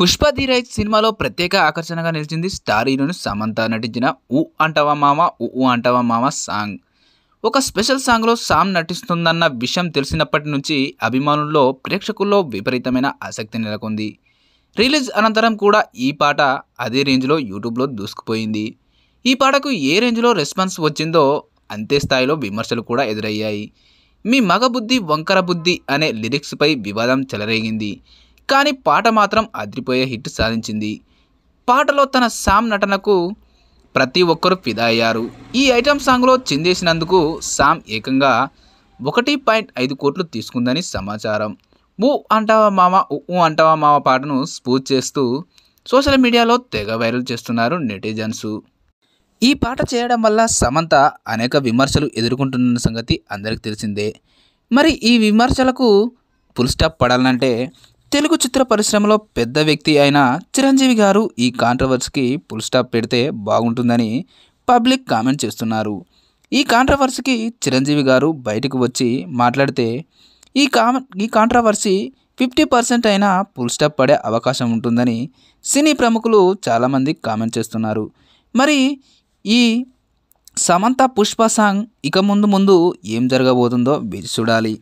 పుష్ప ధీరైజ్ సినిమాలో ప్రత్యేక ఆకర్షణగా నిలిచింది స్టార్ హీరోని సమంత నటించిన ఉ అంటవా మామ ఉ అంటవా మామ సాంగ్ ఒక స్పెషల్ సాంగ్లో సామ్ నటిస్తుందన్న విషయం తెలిసినప్పటి నుంచి అభిమానుల్లో ప్రేక్షకుల్లో విపరీతమైన ఆసక్తి నెలకొంది రిలీజ్ అనంతరం కూడా ఈ పాట అదే రేంజ్లో యూట్యూబ్లో దూసుకుపోయింది ఈ పాటకు ఏ రేంజ్లో రెస్పాన్స్ వచ్చిందో అంతే స్థాయిలో విమర్శలు కూడా ఎదురయ్యాయి మీ మగబుద్ధి వంకర బుద్ధి అనే లిరిక్స్పై వివాదం చెలరేగింది కానీ పాట మాత్రం అదిరిపోయే హిట్ సాధించింది పాటలో తన సామ్ నటనకు ప్రతి ఒక్కరూ ఫిదా అయ్యారు ఈ ఐటమ్ సాంగ్లో చిందేసినందుకు సామ్ ఏకంగా ఒకటి పాయింట్ ఐదు కోట్లు తీసుకుందని సమాచారం ఊ అంటావా మామ ఊ అంటావా మామ పాటను స్పూజ్ చేస్తూ సోషల్ మీడియాలో తెగ వైరల్ చేస్తున్నారు నెటిజన్స్ ఈ పాట చేయడం వల్ల సమంత అనేక విమర్శలు ఎదుర్కొంటున్న సంగతి అందరికి తెలిసిందే మరి ఈ విమర్శలకు ఫుల్ స్టాప్ పడాలంటే తెలుగు చిత్ర పరిశ్రమలో పెద్ద వ్యక్తి అయిన చిరంజీవి గారు ఈ కాంట్రవర్సీకి ఫుల్ స్టాప్ పెడితే బాగుంటుందని పబ్లిక్ కామెంట్ చేస్తున్నారు ఈ కాంట్రవర్సీకి చిరంజీవి గారు బయటకు వచ్చి మాట్లాడితే ఈ కా ఈ కాంట్రవర్సీ ఫిఫ్టీ పర్సెంట్ అయినా ఫుల్ స్టాప్ పడే అవకాశం ఉంటుందని సినీ ప్రముఖులు చాలామంది కామెంట్ చేస్తున్నారు మరి ఈ సమంత పుష్ప సాంగ్ ఇక ముందు ముందు ఏం జరగబోతుందో వేచి చూడాలి